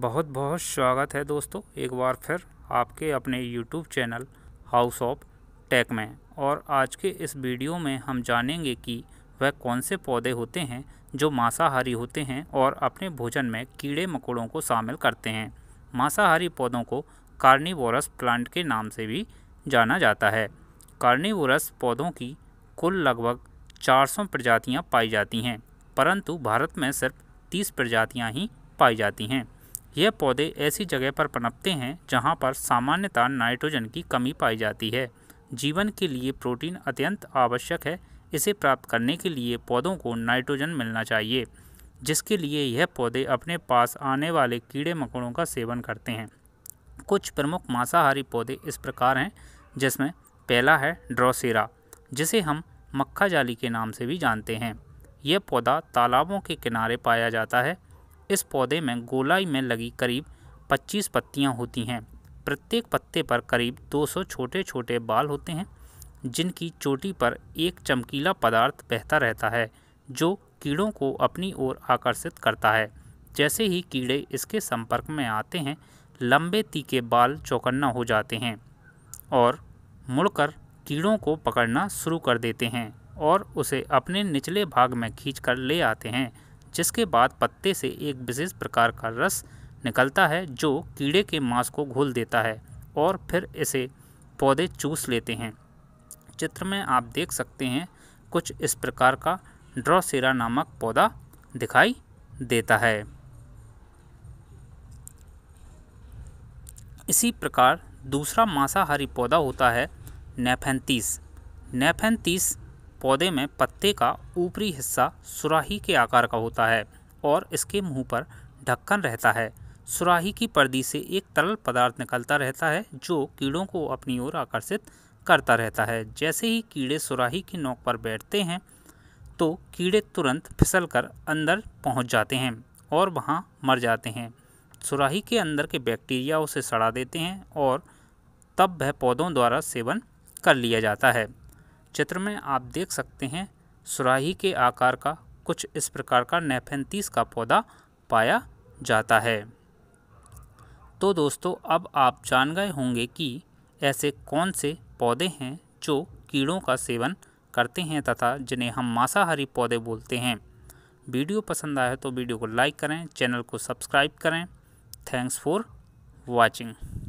बहुत बहुत स्वागत है दोस्तों एक बार फिर आपके अपने YouTube channel house of tech में और आज के इस वीडियो में हम जानेंगे कि वह कौन से पौधे होते हैं जो मांसाहारी होते हैं और अपने भोजन में कीड़े मकोड़ों को शामिल करते हैं मांसाहारी पौधों को कार्निवोरस प्लांट के नाम से भी जाना जाता है कार्निवोरस पौधों की कुल लगभग 400 प्रजातियां पाई जाती हैं परंतु भारत में सिर्फ 30 प्रजातियां ही पाई जाती हैं यह पौधे ऐसी जगह पर पनपते हैं जहाँ पर सामान्यतः नाइट्रोजन की कमी पाई जाती है जीवन के लिए प्रोटीन अत्यंत आवश्यक है इसे प्राप्त करने के लिए पौधों को नाइट्रोजन मिलना चाहिए जिसके लिए यह पौधे अपने पास आने वाले कीड़े मकोड़ों का सेवन करते हैं कुछ प्रमुख मांसाहारी पौधे इस प्रकार हैं जिसमें पहला है ड्रोसेरा जिसे हम मक्खा जाली के नाम से भी जानते हैं यह पौधा तालाबों के किनारे पाया जाता है इस पौधे में गोलाई में लगी करीब 25 पत्तियां होती हैं प्रत्येक पत्ते पर करीब 200 छोटे छोटे बाल होते हैं जिनकी चोटी पर एक चमकीला पदार्थ बहता रहता है जो कीड़ों को अपनी ओर आकर्षित करता है जैसे ही कीड़े इसके संपर्क में आते हैं लंबे तीखे बाल चौकन्ना हो जाते हैं और मुड़कर कीड़ों को पकड़ना शुरू कर देते हैं और उसे अपने निचले भाग में खींचकर ले आते हैं जिसके बाद पत्ते से एक विशेष प्रकार का रस निकलता है जो कीड़े के मांस को घोल देता है और फिर इसे पौधे चूस लेते हैं चित्र में आप देख सकते हैं कुछ इस प्रकार का ड्रॉसेरा नामक पौधा दिखाई देता है इसी प्रकार दूसरा मांसाहारी पौधा होता है नेफेंतीस नेफेंतीस पौधे में पत्ते का ऊपरी हिस्सा सुराही के आकार का होता है और इसके मुंह पर ढक्कन रहता है सुराही की पर्दी से एक तरल पदार्थ निकलता रहता है जो कीड़ों को अपनी ओर आकर्षित करता रहता है जैसे ही कीड़े सुराही की नोक पर बैठते हैं तो कीड़े तुरंत फिसल कर अंदर पहुँच जाते हैं और वहाँ मर जाते हैं सुराही के अंदर के बैक्टीरिया उसे सड़ा देते हैं और तब वह पौधों द्वारा सेवन कर लिया जाता है चित्र में आप देख सकते हैं सुराही के आकार का कुछ इस प्रकार का नेफेंतीस का पौधा पाया जाता है तो दोस्तों अब आप जान गए होंगे कि ऐसे कौन से पौधे हैं जो कीड़ों का सेवन करते हैं तथा जिन्हें हम मांसाहारी पौधे बोलते हैं वीडियो पसंद आए तो वीडियो को लाइक करें चैनल को सब्सक्राइब करें थैंक्स फॉर वॉचिंग